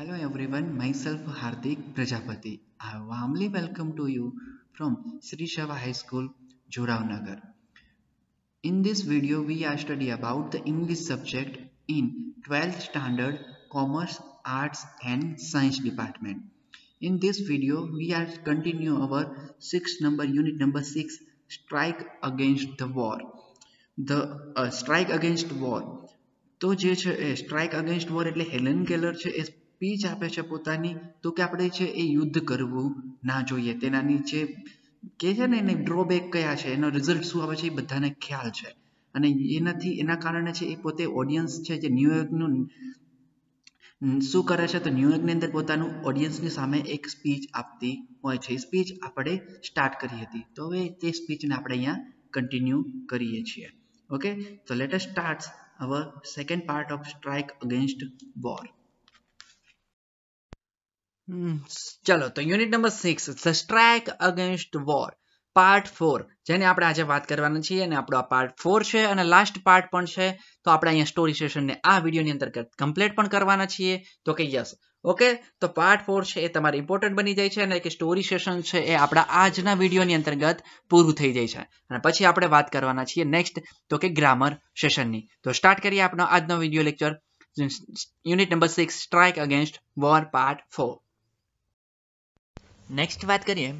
Hello everyone, myself Hardik Prajapati. I warmly welcome to you from Sri Shava High School, Juravnagar. In this video, we are studying about the English subject in 12th standard Commerce, Arts and Science department. In this video, we are continue our 6 number unit number 6 Strike Against the War. The uh, Strike Against War. તો જે છે એ strike against war એટલે Helen Keller speech આપે છે પોતાની તો કે આપણે છે એ યુદ્ધ કરવું ના જોઈએ તેના જે કે છે ને એને ડ્રોબેક કયા છે એનો રિઝલ્ટ શું આવે છે એ બધાને ખ્યાલ છે અને એનાથી એના કારણે છે એ પોતે ઓડિયન્સ છે જે ન્યૂયોર્કનું શું કરે છે તો ન્યૂયોર્કની અંદર પોતાનું ઓડિયન્સની સામે એક સ્પીચ આપતી હોય છે એ સ્પીચ આપણે સ્ટાર્ટ કરી હતી તો હવે તે સ્પીચને આપણે અહીંયા કન્ટિન્યુ કરીએ છીએ ઓકે તો let's start our second part of strike against war ચલો તો unit number six strike against war part four જેની આપણે આજે વાત કરવાના છીએ અને આપણો આ પાર્ટ ફોર છે અને લાસ્ટ પાર્ટ પણ છે તો આપણે અહીંયા સ્ટોરી સેશનને આ વિડીયોની અંદર કમ્પ્લીટ પણ કરવાના છીએ તો કે યસ ઓકે તો પાર્ટ ફોર છે એ તમારે ઇમ્પોર્ટન્ટ બની જાય છે અને કે સ્ટોરી સેશન છે એ આપણા આજના વિડીયોની અંતર્ગત પૂરું થઈ જાય છે અને પછી આપણે વાત કરવાના છીએ નેક્સ્ટ તો કે ગ્રામર સેશનની તો સ્ટાર્ટ કરીએ આપણો આજનો video lecture unit number six strike against war part four next વાત કરીએ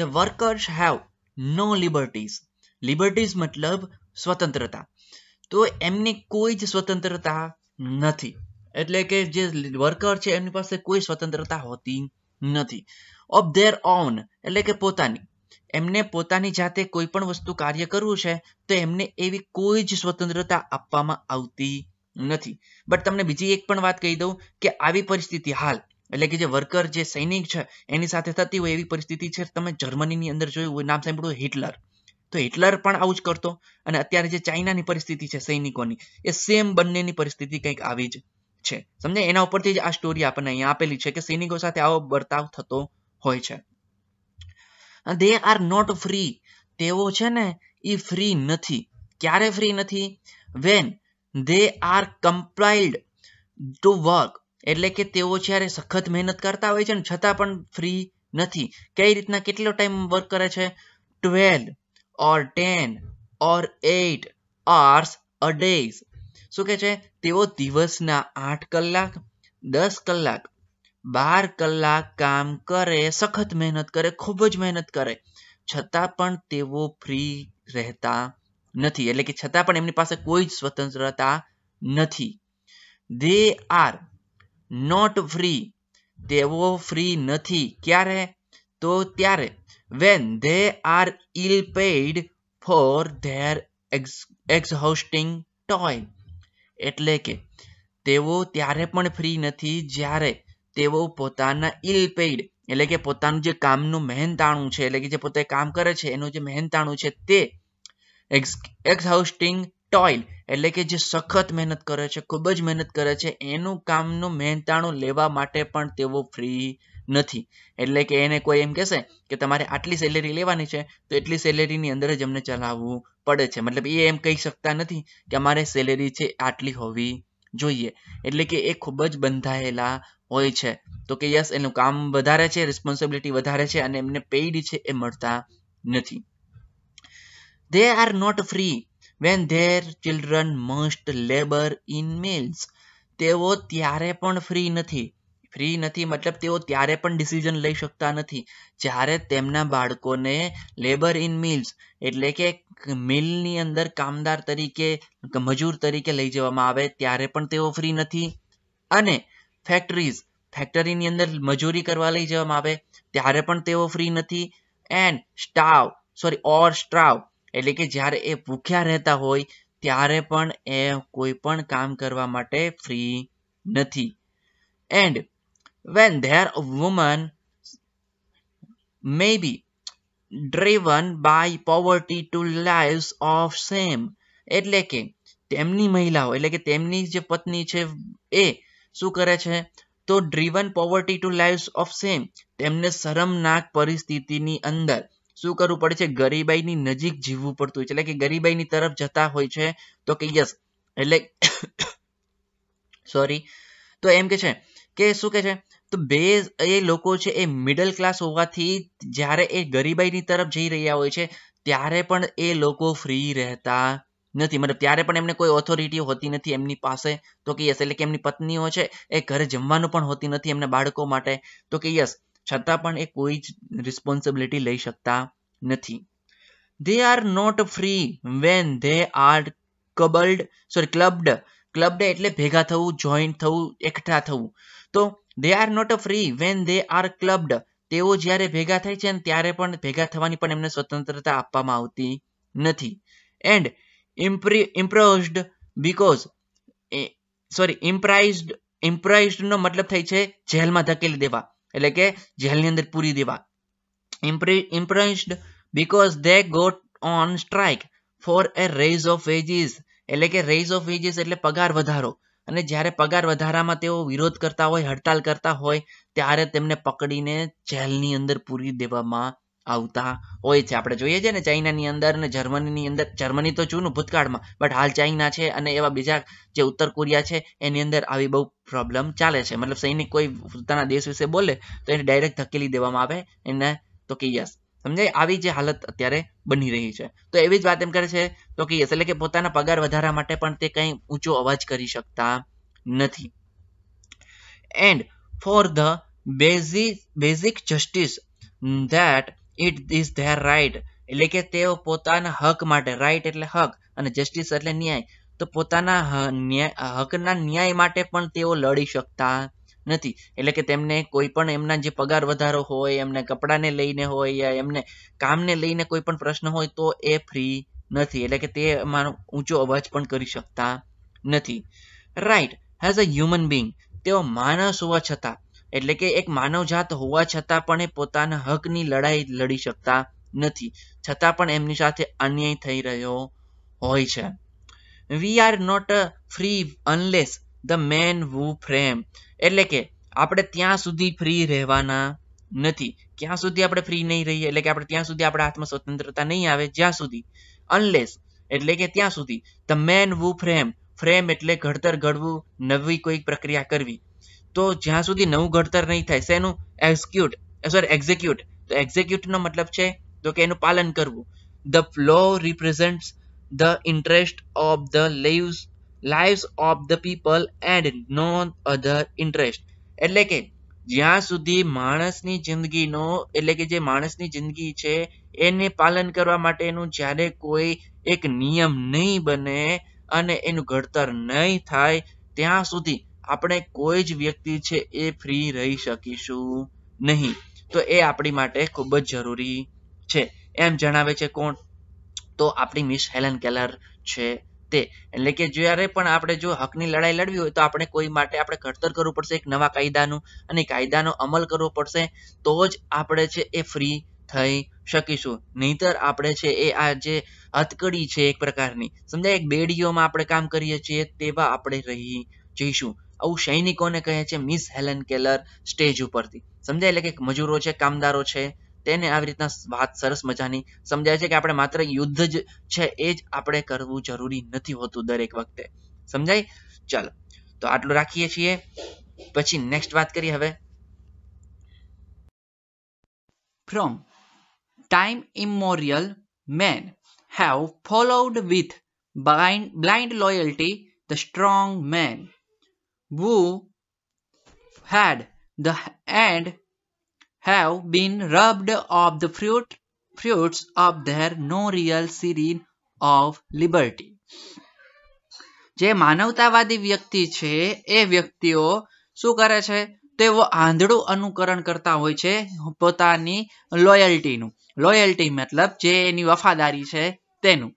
the workers have no liberties liberties મતલબ સ્વતંત્રતા તો એમની કોઈ જ સ્વતંત્રતા નથી એટલે કે જે વર્કર છે એમની પાસે કોઈ સ્વતંત્રતા હોતી નથી ઓફ ધેર ઓન એટલે કે પોતાની એમને પોતાની જાતે કોઈ પણ વસ્તુ કાર્ય કરવું છે તો એમને એવી કોઈ જ સ્વતંત્રતા આપવામાં આવતી નથી બટ તમને બીજી એક પણ વાત કહી દઉં કે આવી પરિસ્થિતિ હાલ એટલે કે જે વર્કર જે સૈનિક છે એની સાથે થતી હોય એવી પરિસ્થિતિ છે તમે જર્મનીની અંદર જોયું હોય નામ સાંભળ્યું હિટલર તો હિટલર પણ આવું જ કરતો અને અત્યારે જે ચાઇનાની પરિસ્થિતિ છે સૈનિકોની એ સેમ બંનેની પરિસ્થિતિ કંઈક આવી જ છે સમજે એના ઉપરથી જ આ સ્ટોરી આપણને અહીંયા આપેલી છે કે સૈનિકો સાથે આવો બર્તાવ થતો હોય છે દે આર નોટ ફ્રી તેઓ છે ને એ ફ્રી નથી ક્યારે ફ્રી નથી when they are compelled to work એટલે કે તેઓ જ્યારે સખત મહેનત કરતા હોય છે ને છતાં પણ ફ્રી નથી કઈ રીતના કેટલો ટાઈમ વર્ક કરે છે twelve or ten or eight hours a days શું કહે છે તેઓ દિવસના આઠ કલાક દસ કલાક બાર કલાક કામ કરે સખત મહેનત કરે ખૂબ જ મહેનત કરે છતાં પણ તેઓ ફ્રી રહેતા નથી એટલે કે છતાં પણ એમની પાસે કોઈ જ સ્વતંત્રતા નથી દે આર નોટ ફ્રી તેઓ ફ્રી નથી ક્યારે તો ત્યારે when they are ill paid for their exhausting toil એટલે કે તેઓ ત્યારે પણ ફ્રી નથી જ્યારે તેઓ પોતાના ઇલ પેઇડ એટલે કે પોતાનું જે કામનું મહેનતાણું છે એટલે કે જે પોતે કામ કરે છે એનું જે મહેનતાણું છે તે એક્ઝોસ્ટિંગ ટોઇલ એટલે કે જે સખત મહેનત કરે છે ખૂબ જ મહેનત કરે છે એનું કામનું મહેનતાણું લેવા માટે પણ તેઓ ફ્રી નથી એટલે કે એને કોઈ એમ કહેશે કે તમારે આટલી સેલેરી લેવાની છે તો એટલી સેલેરીની અંદર જ અમને ચલાવવું પડે છે મતલબ એ એમ કહી શકતા નથી કે અમારે સેલેરી છે આટલી હોવી જોઈએ એટલે કે એ ખૂબ જ બંધાયેલા હોય છે તો કે યસ એનું કામ વધારે છે રિસ્પોન્સિબિલિટી વધારે છે અને એમને પેઇડ છે એ મળતા નથી they are not free when their children must labour in mills તેઓ ત્યારે પણ ફ્રી નથી ફ્રી નથી મતલબ તેઓ ત્યારે પણ ડિસિઝન લઈ શકતા નથી જ્યારે તેમના બાળકોને લેબર ઇન મિલ્સ એટલે કે મિલની અંદર કામદાર તરીકે મજૂર તરીકે લઈ જવામાં આવે ત્યારે પણ તેઓ ફ્રી નથી અને ફેક્ટરીઝ ફેક્ટરીની અંદર મજૂરી કરવા લઈ જવામાં આવે ત્યારે પણ તેઓ ફ્રી નથી એન્ડ સ્ટાવ સોરી ઓર સ્ટ્રાવ એટલે કે જ્યારે એ ભૂખ્યા રહેતા હોય ત્યારે પણ એ કોઈ પણ કામ કરવા માટે ફ્રી નથી and when their women may be driven by poverty to lives of shame એટલે કે તેમની મહિલાઓ એટલે કે તેમની જે પત્ની છે એ શું કરે છે તો driven poverty to lives of shame તેમને શરમનાક પરિસ્થિતિની અંદર શું કરવું પડે છે ગરીબાઈની નજીક જીવવું પડતું હોય છે એટલે કે ગરીબાઈની તરફ જતા હોય છે તો કે યસ એટલે સોરી તો એમ કે છે કે શું કે છે તો બે એ લોકો છે એ મિડલ ક્લાસ હોવાથી જ્યારે એ ગરીબાઈની તરફ જઈ રહ્યા હોય છે ત્યારે પણ એ લોકો ફ્રી રહેતા નથી મતલબ ત્યારે પણ એમને કોઈ ઓથોરિટી હોતી નથી એમની પાસે તો કે યસ એટલે કે એમની પત્નીઓ છે એ ઘરે જમવાનું પણ હોતી નથી એમના બાળકો માટે તો કે યસ છતાં પણ એ કોઈ જ રિસ્પોન્સિબિલિટી લઈ શકતા નથી they are not free when they are cobbled sorry clubbed clubbed એટલે ભેગા થવું જોઈન્ટ થવું એકઠા થવું તો they are not free when they are clubbed તેઓ જ્યારે ભેગા થાય છે ત્યારે પણ ભેગા થવાની પણ એમને સ્વતંત્રતા આપવામાં આવતી નથી and imprisoned because sorry imprisoned ઇમ્પ્રાઇઝડનો મતલબ થાય છે જેલમાં ધકેલી દેવા એટલે કે જેલની અંદર પૂરી દેવા imprisoned because they got on strike for a raise of wages એટલે કે રેઝ ઓફ વેજીસ એટલે પગાર વધારો અને જ્યારે પગાર વધારામાં તેઓ વિરોધ કરતા હોય હડતાલ કરતા હોય ત્યારે તેમને પકડીને જેલની અંદર પૂરી દેવામાં આવતા હોય છે આપણે જોઈએ છીએ ને ચાઇનાની અંદર ને જર્મનીની અંદર જર્મની તો જૂનું ભૂતકાળમાં બટ હાલ ચાઇના છે અને એવા બીજા જે ઉત્તર કોરિયા છે એની અંદર આવી બહુ પ્રોબ્લેમ ચાલે છે મતલબ સૈનિક કોઈ પોતાના દેશ વિશે બોલે તો એને ડાયરેક્ટ ધકેલી દેવામાં આવે એને તો કે યસ સમજાય આવી જે હાલત અત્યારે બની રહી છે તો એવી જ વાત એમ કરે છે તો કે એટલે કે પોતાના પગાર વધારા માટે પણ તે કંઈ ઊંચો અવાજ કરી શકતા નથી and for the basic basic justice that it is their right એટલે કે તેઓ પોતાના હક માટે રાઇટ એટલે હક અને જસ્ટિસ એટલે ન્યાય તો પોતાના હકના ન્યાય માટે પણ તેઓ લડી શકતા નથી એટલે કે તેમને કોઈ પણ એમના જે પગાર વધારો હોય એમને કપડાને લઈને હોય યા એમને કામને લઈને કોઈ પણ પ્રશ્ન હોય તો એ ફ્રી નથી એટલે કે તે ઊંચો અવાજ પણ કરી શકતા નથી right has a human being તેઓ માણસ હોવા છતાં એટલે કે એક માનવજાત હોવા છતાં પણ એ પોતાના હકની લડાઈ લડી શકતા નથી છતાં પણ એમની સાથે અન્યાય થઈ રહ્યો હોય છે we are not free unless the men who frame એટલે કે આપણે ત્યાં સુધી ફ્રી રહેવાના નથી ક્યાં સુધી આપણે ફ્રી નહીં રહીએ એટલે કે આપણે ત્યાં સુધી આપણે આત્મ સ્વતંત્રતા નહીં આવે જ્યાં સુધી અનલેસ એટલે કે ત્યાં સુધી the men who frame frame એટલે ઘડતર ઘડવું નવી કોઈ પ્રક્રિયા કરવી તો જ્યાં સુધી નવું ઘડતર નહીં થાય શેનું એક્ઝિક્યુટ સોરી એક્ઝિક્યુટ તો એક્ઝિક્યુટનો મતલબ છે તો કે એનું પાલન કરવું the flow represent the interest of the leaves lives of the people and no other interest એટલે કે જ્યાં સુધી માણસની જિંદગીનો એટલે કે જે માણસની જિંદગી છે એને પાલન કરવા માટેનું જ્યારે કોઈ એક નિયમ નહીં બને અને એનું ઘડતર નહીં થાય ત્યાં સુધી આપણે કોઈ જ વ્યક્તિ છે એ ફ્રી રહી શકીશું નહીં તો એ આપણી માટે ખૂબ જ જરૂરી છે એમ જણાવે છે કોણ તો આપણી મિસ હેલન કેલર છે તે એટલે કે જ્યારે પણ આપણે જો હકની લડાઈ લડવી હોય તો આપણે કોઈ માટે આપણે ઘડતર કરવું પડશે એક નવા કાયદાનું અને કાયદાનો અમલ કરવો પડશે તો જ આપણે છે એ ફ્રી થઈ શકીશું નહીતર આપણે છે એ આ જે હથકડી છે એક પ્રકારની સમજાય એક બેડીઓમાં આપણે કામ કરીએ છીએ તેવા આપણે રહી જઈશું આવું સૈનિકોને કહે છે મિસ હેલેન કેલર સ્ટેજ ઉપરથી સમજાય એટલે કે મજૂરો છે કામદારો છે તેને આવી રીતના વાત સરસ મજાની સમજાય છે કે આપણે માત્ર યુદ્ધ જ છે એ જ આપણે કરવું જરૂરી નથી હોતું દરેક વખતે સમજાય ચાલો તો આટલું રાખીએ છીએ પછી નેક્સ્ટ વાત કરીએ હવે from time immemorial men have followed with blind blind loyalty the strong men who had the and have been robbed of the fruit, fruits of their no real serene of liberty જે માનવતાવાદી વ્યક્તિ છે એ વ્યક્તિઓ શું કરે છે તેઓ આંધળું અનુકરણ કરતા હોય છે પોતાની લોયલ્ટીનું લોયલ્ટી મતલબ જે એની વફાદારી છે તેનું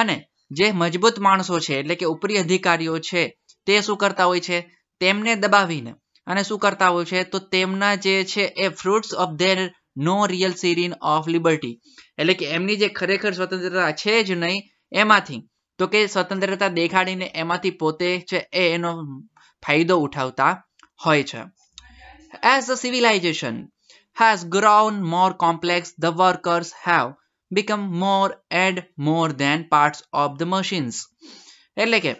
અને જે મજબૂત માણસો છે એટલે કે ઉપરી અધિકારીઓ છે તે શું કરતા હોય છે તેમને દબાવીને અને શું કરતા હોય છે તો તેમના જે છે એ fruits of their no real serene of liberty એટલે કે એમની જે ખરેખર સ્વતંત્રતા છે જ નહીં એમાંથી તો કે સ્વતંત્રતા દેખાડીને એમાંથી પોતે છે એ એનો ફાયદો ઉઠાવતા હોય છે as the civilisation has ground more complex, the workers have become more and more than parts of the machines એટલે કે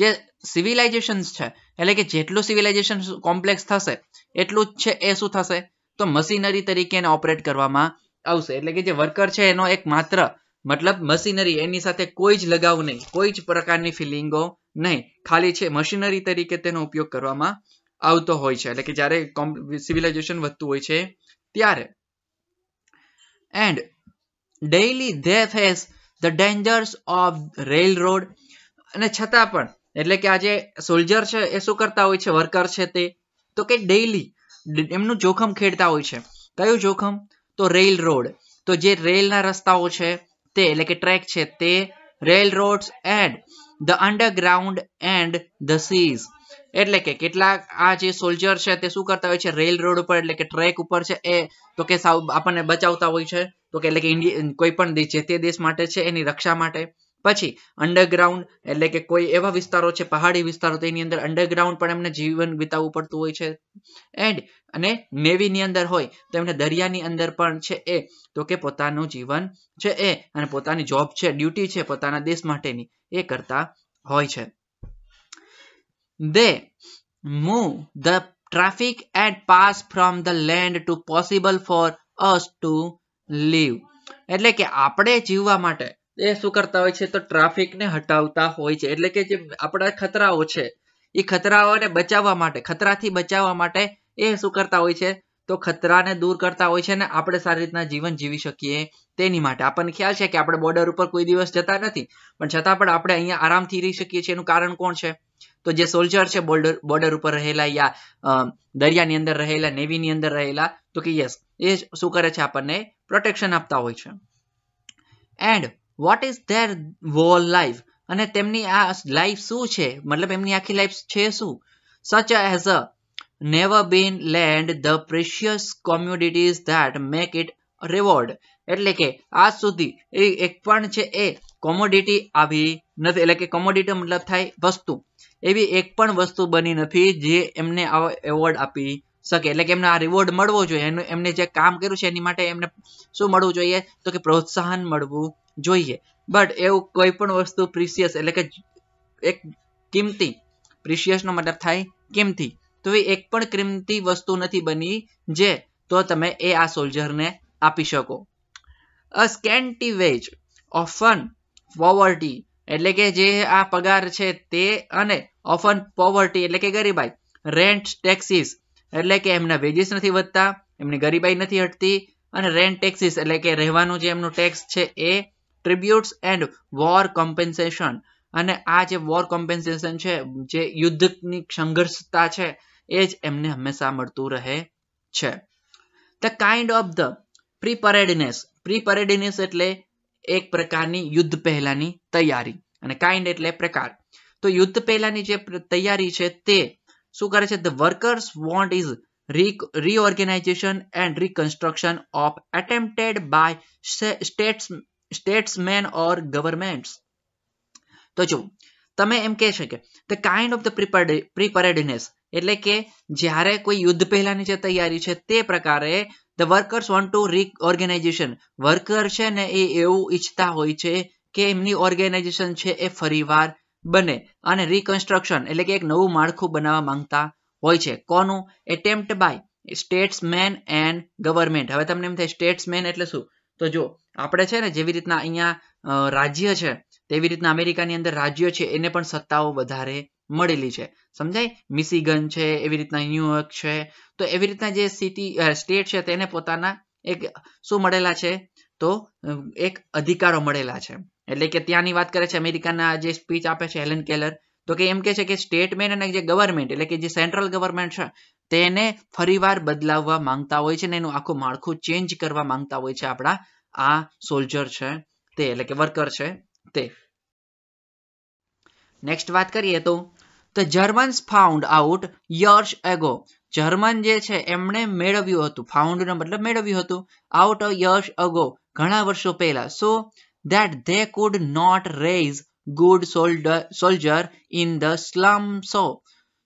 જે સિવિલાઇઝેશન્સ છે એટલે કે જેટલું સિવિલાઇઝેશન કોમ્પ્લેક્સ થશે એટલું જ છે એ શું થશે તો મશીનરી તરીકે એને ઓપરેટ કરવામાં આવશે એટલે કે જે વર્કર છે એનો એક માત્ર મતલબ મશીનરી એની સાથે કોઈ જ લગાવ નહીં કોઈ જ પ્રકારની ફિલિંગો નહીં ખાલી છે મશીનરી તરીકે તેનો ઉપયોગ કરવામાં આવતો હોય છે એટલે કે જ્યારે સિવિલાઇઝેશન વધતું હોય છે ત્યારે and daily they face the dangers of railroad અને છતાં પણ એટલે કે આજે સોલ્જર છે એ શું કરતા હોય છે વર્કર છે તે તો કે ડેઇલી એમનું જોખમ ખેડતા હોય છે કયું જોખમ તો રેલ રોડ તો જે રેલના રસ્તાઓ છે તે એટલે કે ટ્રેક છે તે railroad and the underground and the seas એટલે કે કેટલાક આ જે સોલ્જર છે તે શું કરતા હોય છે રેલ રોડ ઉપર એટલે કે ટ્રેક ઉપર છે એ તો કે સાવ આપણને બચાવતા હોય છે તો કે એટલે કે કોઈ પણ દેશ જે તે દેશ માટે છે એની રક્ષા માટે પછી અંડરગ્રાઉન્ડ એટલે કે કોઈ એવા વિસ્તારો છે પહાડી વિસ્તારો તેની અંદર અંડરગ્રાઉન્ડ પણ એમને જીવન વિતાવવું પડતું હોય છે એન્ડ અને નેવીની અંદર હોય તો એમને દરિયાની અંદર પણ છે એ તો કે પોતાનું જીવન છે એ અને પોતાની જોબ છે ડ્યુટી છે પોતાના દેશ માટેની એ કરતા હોય છે they move the traffic and pass from the land to possible for us to live એટલે કે આપણે જીવવા માટે એ શું કરતા હોય છે તો ટ્રાફિકને હટાવતા હોય છે એટલે કે જે આપણા ખતરાઓ છે એ ખતરાઓને બચાવવા માટે ખતરાથી બચાવવા માટે એ શું કરતા હોય છે તો ખતરાને દૂર કરતા હોય છે ને આપણે સારી રીતના જીવન જીવી શકીએ તેની માટે આપણને ખ્યાલ છે કે આપણે બોર્ડર ઉપર કોઈ દિવસ જતા નથી પણ છતાં પણ આપણે અહીંયા આરામથી રહી શકીએ છીએ એનું કારણ કોણ છે તો જે સોલ્જર છે બોર્ડર બોર્ડર ઉપર રહેલા યા દરિયાની અંદર રહેલા નેવીની અંદર રહેલા તો કે યસ એ શું કરે છે આપણને પ્રોટેક્શન આપતા હોય છે and what is their whole life અને તેમની આ લાઈફ શું છે મતલબ એમની આખી લાઈફ છે શું such as a never been land the precious commodities that make it reward એટલે કે આજ સુધી એ એક પણ છે એ કોમોડિટી આવી નથી એટલે કે કોમોડિટી મતલબ થાય વસ્તુ એવી એક પણ વસ્તુ બની નથી જે એમને આવો એવોર્ડ આપી શકે એટલે કે એમને આ રિવોર્ડ મળવો જોઈએ એનું એમને જે કામ કર્યું છે એની માટે એમને શું મળવું જોઈએ તો કે પ્રોત્સાહન મળવું જોઈએ બટ એવું કોઈ પણ વસ્તુ પ્રિસિયસ એટલે કે એક કિંમતી પ્રિસિયસનો મતલબ થાય કિંમતી તો એ એક પણ કિંમતી વસ્તુ નથી બની જે તો તમે એ આ સોલ્જરને આપી શકો a scanty wage of an poverty એટલે કે જે આ પગાર છે તે અને ઓફન પોવર્ટી એટલે કે ગરીબાઈ રેન્ટ ટેક્સીસ એટલે કે એમના વેજીસ નથી વધતા એમની ગરીબાઈ નથી હટતી અને રેન્ટ ટેક્સીસ એટલે કે રહેવાનું જે એમનું ટેક્સ છે એ ટ્રિબ્યુટ્સ એન્ડ વોર કોમ્પેન્સેશન અને આ જે વોર કોમ્પેન્સેશન છે જે યુદ્ધની સંઘર્ષતા છે એ જ એમને હંમેશા મળતું રહે છે the kind of the preparedness preparedness એટલે એક પ્રકારની યુદ્ધ પહેલાની તૈયારી અને કાઇન્ડ એટલે પ્રકાર તો યુદ્ધ પહેલાની જે તૈયારી છે તે શું કરે છે the workers want is reorganization and reconstruction of attempted by states statesman or governments તો જો તમે એમ કહી શકે the kind of the preparedness એટલે કે જ્યારે કોઈ યુદ્ધ પહેલાની જે તૈયારી છે તે પ્રકારે the workers want to reorganization worker છે ને એ એવું ઈચ્છતા હોય છે કે એમની ઓર્ગેનાઇઝેશન છે એ ફરીવાર બને અને રિકન્સ્ટ્રક્શન એટલે કે એક નવું માળખું બનાવવા માંગતા હોય છે કોનું attempt by statesman and government હવે તમને એમ થાય સ્ટેટ્સમેન એટલે શું તો જો આપણે છે ને જેવી રીતના અહીંયા રાજ્ય છે તેવી રીતના અમેરિકાની અંદર રાજ્યો છે એને પણ સત્તાઓ વધારે મળેલી છે સમજાય મિસિગન છે એવી રીતના ન્યુયોર્ક છે તો એવી રીતના જે સિટી સ્ટેટ છે તેને પોતાના એક શું મળેલા છે તો એક અધિકારો મળેલા છે એટલે કે ત્યાંની વાત કરે છે અમેરિકાના જે સ્પીચ આપે છે હેલન કેલર તો કે એમ કે છે કે સ્ટેટમેન્ટ અને જે ગવર્મેન્ટ એટલે કે જે સેન્ટ્રલ ગવર્મેન્ટ છે તેને ફરીવાર બદલાવવા માંગતા હોય છે ને એનું આખું માળખું ચેન્જ કરવા માંગતા હોય છે આપણા આ સોલ્જર છે તે એટલે કે વર્કર છે તે નેક્સ્ટ વાત કરીએ તો the Germans found out years ago German જે છે એમણે મેળવ્યું હતું ફાઉન્ડ મતલબ મેળવ્યું હતું આઉટ ઓફ યર્સ અગો ઘણા વર્ષો પહેલા so that they could not raise good solder soldier in the slum so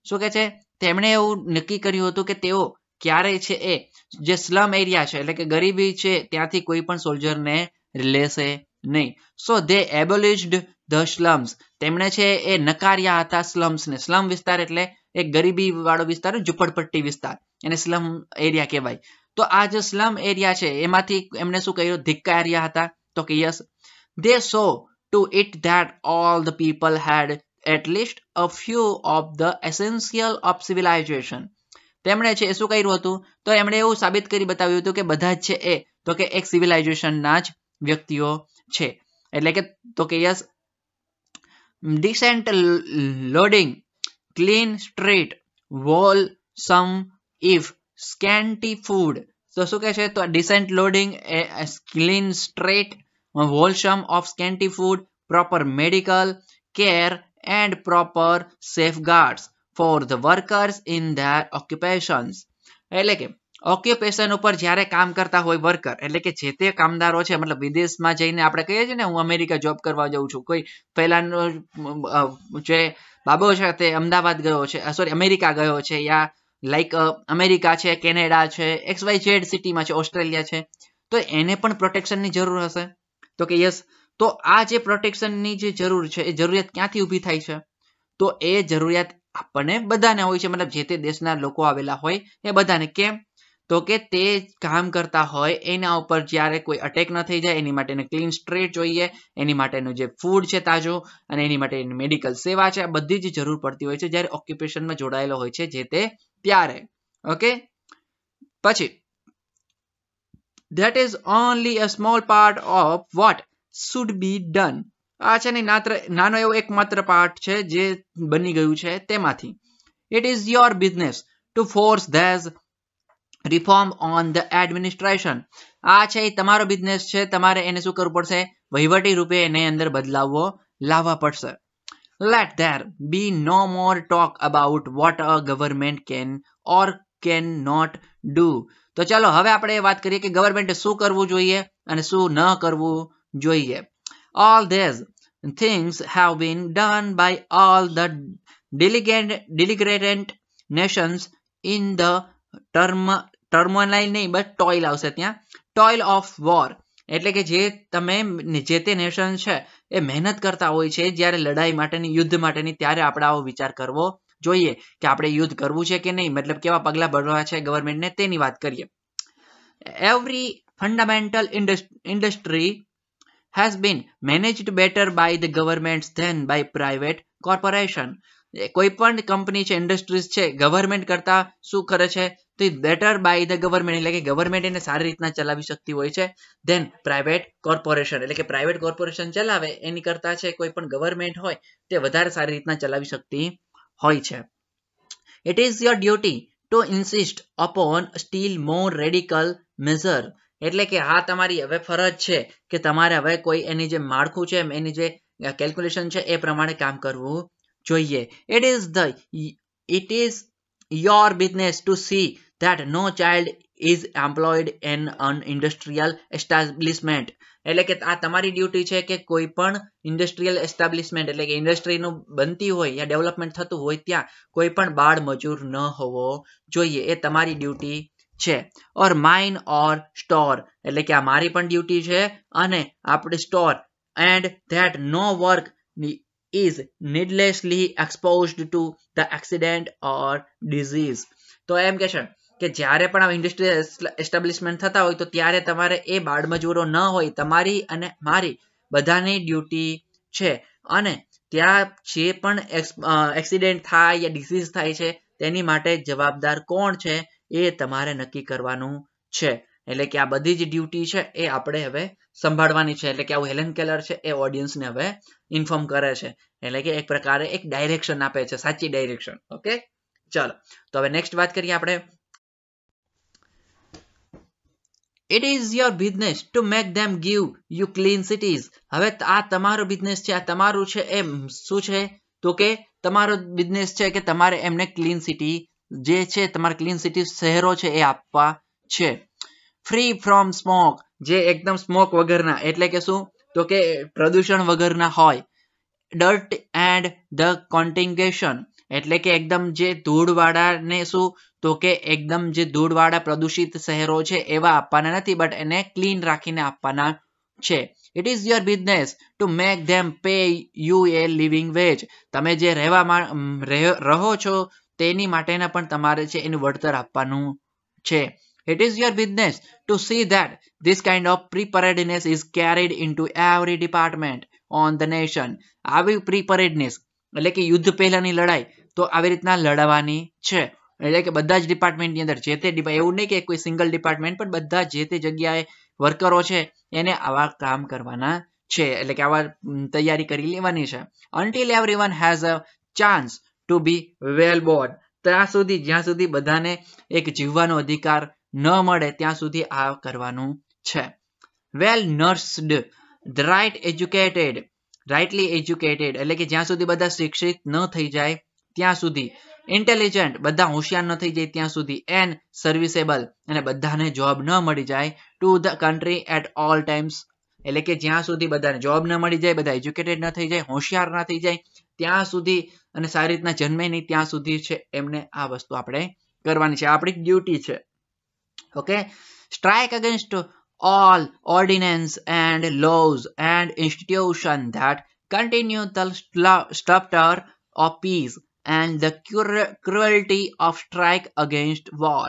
શું કે છે તેમણે એવું નક્કી કર્યું હતું કે તેઓ ક્યારે છે એ જે સ્લમ એરિયા છે એટલે કે ગરીબી છે ત્યાંથી કોઈ પણ સોલ્જરને લેશે નહીં so they abolished the slums તેમણે છે એ નકાર્યા હતા સ્લમ્સને સ્લમ વિસ્તાર એટલે એક ગરીબી વાળો વિસ્તાર ઝુંપડપટ્ટી વિસ્તાર એને સ્લમ એરિયા કહેવાય તો આ જે સ્લમ એરિયા છે એમાંથી એમને શું કહ્યું ધિક્કાર્યા હતા તો કે yes they saw to it that all the people had at least a a of the the of of civilization તેમણે છે શું કર્યું હતું તો એમણે એવું સાબિત કરી બતાવ્યું હતું કે બધા જ છે એ તો કે એક સિવિલાઇઝેશનના જ વ્યક્તિઓ છે એટલે કે તો કે yes decent lodging clean street wholesome if scanty food તો શું કહે છે તો decent lodging a clean street wholesome of scanty food proper medical care and proper safe safeguards for the workers in their occupations એટલે કે occupation ઉપર જ્યારે કામ કરતા હોય વર્કર એટલે કે જે તે કામદારો છે મતલબ વિદેશમાં જઈને આપણે કહીએ છીએ ને હું અમેરિકા જોબ કરવા જાઉં છું કોઈ પહેલાનો જે બાબો છે તે અમદાવાદ ગયો છે સોરી અમેરિકા ગયો છે યા લાઈક અમેરિકા છે કેનેડા છે એક્સ વાય ઝેડ સિટીમાં છે ઓસ્ટ્રેલિયા છે તો એને પણ પ્રોટેક્શનની જરૂર હશે તો કે યસ તો આ જે પ્રોટેક્શનની જે જરૂર છે એ જરૂરિયાત ક્યાંથી ઊભી થાય છે તો એ જરૂરિયાત આપણને બધાને હોય છે મતલબ જે તે દેશના લોકો આવેલા હોય એ બધાને કેમ તો કે તે કામ કરતા હોય એના ઉપર જ્યારે કોઈ અટેક ન થઈ જાય એની માટેનું ક્લીન સ્ટ્રેટ જોઈએ એની માટેનું જે ફૂડ છે તાજો અને એની માટે મેડિકલ સેવા છે આ બધી જ જરૂર પડતી હોય છે જ્યારે ઓક્યુપેશનમાં જોડાયેલો હોય છે જે તે ત્યારે ઓકે પછી that is only a small part of what should be done આ છે ને નાનો એવો એકમાત્ર પાર્ટ છે જે બની ગયું છે તેમાંથી it is your business to force these reform on the administration આ છે એ તમારો બિઝનેસ છે તમારે એને શું કરવું પડશે વહીવટી રૂપે એને અંદર બદલાવવો લાવવા પડશે let there be no more talk about what a government can or can not do તો ચાલો હવે આપણે વાત કરીએ કે ગવર્મેન્ટે શું કરવું જોઈએ અને શું ન કરવું જોઈએ all these things have been done by all the delegate, delegated nations in the term ટર્મોનાઇલ નહીં બટ ટોઇલ આવશે ત્યાં ટોઇલ ઓફ વોર એટલે કે જે તમે જે તે નેશન છે એ મહેનત કરતા હોય છે જ્યારે લડાઈ માટેની યુદ્ધ માટેની ત્યારે આપણે આવો વિચાર કરવો જોઈએ કે આપણે યુદ્ધ કરવું છે કે નહીં મતલબ કેવા પગલાં ભરવા છે ગવર્મેન્ટને તેની વાત કરીએ every fundamental industry has been managed better by the governments than by private corporation કોઈ પણ કંપની છે ઇન્ડસ્ટ્રીઝ છે ગવર્મેન્ટ કરતા શું કરે છે તો બેટર બાય ધ ગવર્મેન્ટ એટલે કે ગવર્મેન્ટ એને સારી રીતના ચલાવી શકતી હોય છે ધેન પ્રાઇવેટ કોર્પોરેશન એટલે કે પ્રાઇવેટ કોર્પોરેશન ચલાવે એની કરતા છે કોઈ પણ ગવર્મેન્ટ હોય તે વધારે સારી રીતના ચલાવી શકતી હોય છે it is your duty to insist upon still more radical measure એટલે કે હા તમારી હવે ફરજ છે કે તમારે હવે કોઈ એની જે માળખું છે એની જે કેલ્ક્યુલેશન છે એ પ્રમાણે કામ કરવું જોઈએ it is the it is your business to see that no child is employed in an industrial establishment એટલે કે આ તમારી ડ્યુટી છે કે કોઈ પણ ઇન્ડસ્ટ્રીયલ એસ્ટાબ્લિશમેન્ટ એટલે કે ઇન્ડસ્ટ્રીનું બનતી હોય યા ડેવલપમેન્ટ થતું હોય ત્યાં કોઈ પણ બાળ મજૂર ન હોવો જોઈએ એ તમારી ડ્યુટી છે ઓર માઇન ઓર સ્ટોર એટલે કે આ મારી પણ ડ્યુટી છે અને આપણે store and that no work is needlessly exposed to the accident or disease તો એમ કે છે કે જ્યારે પણ આ ઇન્ડસ્ટ્રી એસ્ટાબ્લિશમેન્ટ થતા હોય તો ત્યારે તમારે એ બાળ મજૂરો ન હોય તમારી અને મારી બધાની ડ્યુટી છે અને ત્યાં જે પણ એક્સિડેન્ટ થાય યા ડિસીઝ થાય છે તેની માટે જવાબદાર કોણ છે એ તમારે નક્કી કરવાનું છે એટલે કે આ બધી જ ડ્યુટી છે એ આપણે હવે સંભાળવાની છે એટલે કે આવું હેલન કેલર છે એ ઓડિયન્સને હવે ઇન્ફોર્મ કરે છે એટલે કે એક પ્રકારે એક ડાયરેક્શન આપે છે સાચી ડાયરેક્શન ઓકે ચલો તો હવે નેક્સ્ટ વાત કરીએ આપણે it is your business to make them give you clean cities હવે આ તમારો બિઝનેસ છે આ તમારું છે એમ શું છે તો કે તમારો બિઝનેસ છે કે તમારે એમને ક્લીન સિટી જે છે તમારે ક્લીન સિટી શહેરો છે એ આપવા છે ફ્રી ફ્રોમ સ્મોક જે એકદમ સ્મોક વગરના એટલે કે શું તો કે પ્રદૂષણ વગરના હોય ડર્ટ એન્ડ ધ કોન્ટિંગેશન એટલે કે એકદમ જે ધૂળવાળા શું તો કે એકદમ જે ધૂળવાળા પ્રદૂષિત શહેરો છે એવા આપવાના નથી બટ એને ક્લીન રાખીને આપવાના છે it is your business to make them pay you a living wage તમે જે રહેવા રહો છો તેની માટેના પણ તમારે છે એનું વળતર આપવાનું છે It is your business to see that this kind of preparedness is carried into every department on the nation. આવી preparedness એટલે કે યુદ્ધ પહેલાની લડાઈ તો આવી રીતના લડવાની છે એટલે કે બધા જ ડિપાર્ટમેન્ટની અંદર જે તે એવું નહીં કે કોઈ સિંગલ ડિપાર્ટમેન્ટ પણ બધા જે તે જગ્યાએ વર્કરો છે એને આવા કામ કરવાના છે એટલે કે આવા તૈયારી કરી લેવાની છે until everyone has a chance to be well born ત્યાં સુધી જ્યાં સુધી બધાને એક જીવવાનો અધિકાર ન મળે ત્યાં સુધી આ કરવાનું છે well nursed right educated rightly educated એટલે કે જ્યાં સુધી બધા શિક્ષિત ન થઈ જાય ત્યાં સુધી ઇન્ટેલિજન્ટ બધા હોશિયાર ન થઈ જાય ત્યાં સુધી એન્ડ સર્વિસેબલ અને બધાને જોબ ન મળી જાય to the country at all times એટલે કે જ્યાં સુધી બધાને જોબ ન મળી જાય બધા એજ્યુકેટેડ ન થઈ જાય હોશિયાર ન થઈ જાય ત્યાં સુધી અને સારી રીતના જન્મે નહીં ત્યાં સુધી છે એમને આ વસ્તુ આપણે કરવાની છે આપણી ડ્યુટી છે okay strike against all ordinance and laws and institution that continue the slaughter of peace and the cruelty of strike against war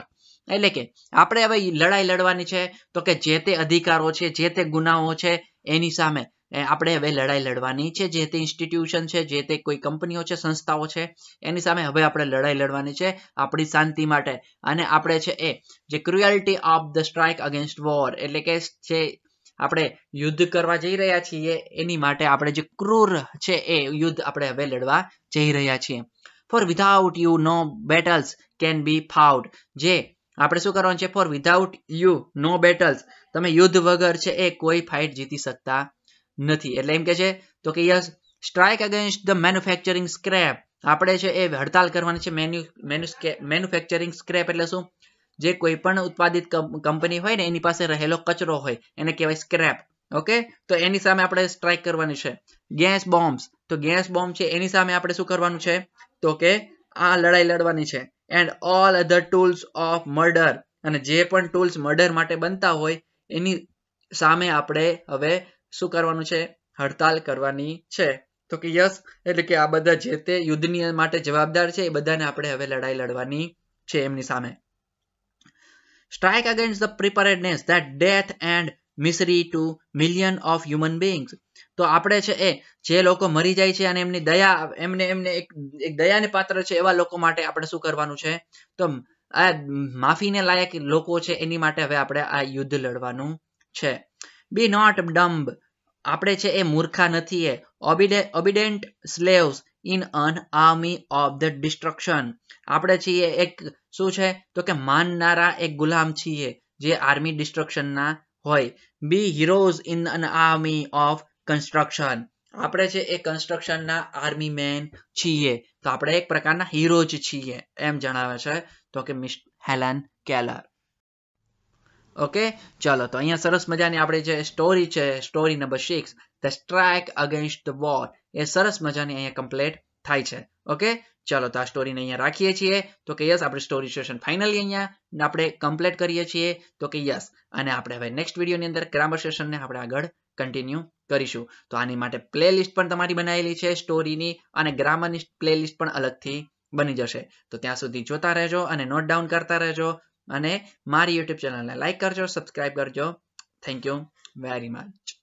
એટલે કે આપણે હવે લડાઈ લડવાની છે તો કે જે તે અધિકારો છે જે તે ગુનાઓ છે એની સામે આપણે હવે લડાઈ લડવાની છે જે તે ઇન્સ્ટિટ્યુશન છે જે તે કોઈ કંપનીઓ છે સંસ્થાઓ છે એની સામે હવે આપણે લડાઈ લડવાની છે આપણી શાંતિ માટે અને આપણે છે એ જે cruelty of the strike against war એટલે કે જે આપણે યુદ્ધ કરવા જઈ રહ્યા છીએ એની માટે આપણે જે ક્રૂર છે એ યુદ્ધ આપણે હવે લડવા જઈ રહ્યા છીએ for without you no battles can be fought જે આપણે શું કરવાનું છે for without you no battles તમે યુદ્ધ વગર છે એ કોઈ ફાઇટ જીતી શકતા નથી એટલે એમ કે છે તો કે yes strike against the manufacturing scrap આપણે છે એ હડતાલ કરવાની છે મેન્યુફેક્ચરિંગ સ્ક્રેપ એટલે શું જે કોઈ પણ ઉત્પાદિત કંપની હોય ને એની પાસે રહેલો કચરો હોય એને કહેવાય સ્ક્રેપ ઓકે તો એની સામે આપણે સ્ટ્રાઇક કરવાની છે ગેસ બોમ્બ્સ તો ગેસ બોમ્બ છે એની સામે આપણે શું કરવાનું છે તો કે આ લડાઈ લડવાની છે and all other tools of murder અને જે પણ ટૂલ્સ મર્ડર માટે બનતા હોય એની સામે આપણે હવે શું કરવાનું છે હડતાલ કરવાની છે તો કે યસ એટલે કે આ બધા જે તે યુદ્ધની માટે જવાબદાર છે એ બધાને આપણે હવે લડાઈ લડવાની છે એમની સામે strike against the preparedness that death and misery to million of human beings તો આપણે છે એ જે લોકો મરી જાય છે અને એમની દયા એમને એમને એક એક દયાને પાત્ર છે એવા લોકો માટે આપણે શું કરવાનું છે તો આ માફીને લાયક લોકો છે એની માટે હવે આપણે આ યુદ્ધ લડવાનું છે બી નોટ ડમ્બ આપણે છે એ મૂર્ખા નથી એ obedient slaves in an army of the destruction આપણે છીએ એક શું છે તો કે માનનારા એક ગુલામ છીએ જે આર્મી ડિસ્ટ્રક્શનના હોય be heroes in an army of construction આપણે છે એ કન્સ્ટ્રક્શનના આર્મી મેન છીએ તો આપણે એક પ્રકારના હીરો જ છીએ એમ જણાવે છે તો કે મિસ હેલન કેલર ઓકે ચાલો તો અહીંયા સરસ મજાની આપણે જે સ્ટોરી છે story number six the strike against the war એ સરસ મજાની અહીંયા કમ્પ્લીટ થાય છે ઓકે ચાલો તો આ સ્ટોરીને અહીંયા રાખીએ છીએ તો કે યસ આપણે સ્ટોરી સેશન ફાઇનલી અહીંયા આપણે કમ્પ્લીટ કરીએ છીએ તો કે યસ અને આપણે હવે નેક્સ્ટ વિડીયોની અંદર ગ્રામર સેશનને આપણે આગળ કન્ટિન્યુ કરીશું તો આની માટે પ્લેલિસ્ટ પણ તમારી બનાવેલી છે સ્ટોરીની અને ગ્રામરની પ્લેલિસ્ટ પણ અલગથી બની જશે તો ત્યાં સુધી જોતા રહેજો અને નોટ ડાઉન કરતા રહેજો અને મારી યુટ્યુબ ચેનલને લાઇક કરજો સબસ્ક્રાઇબ કરજો થેન્ક યુ વેરી મચ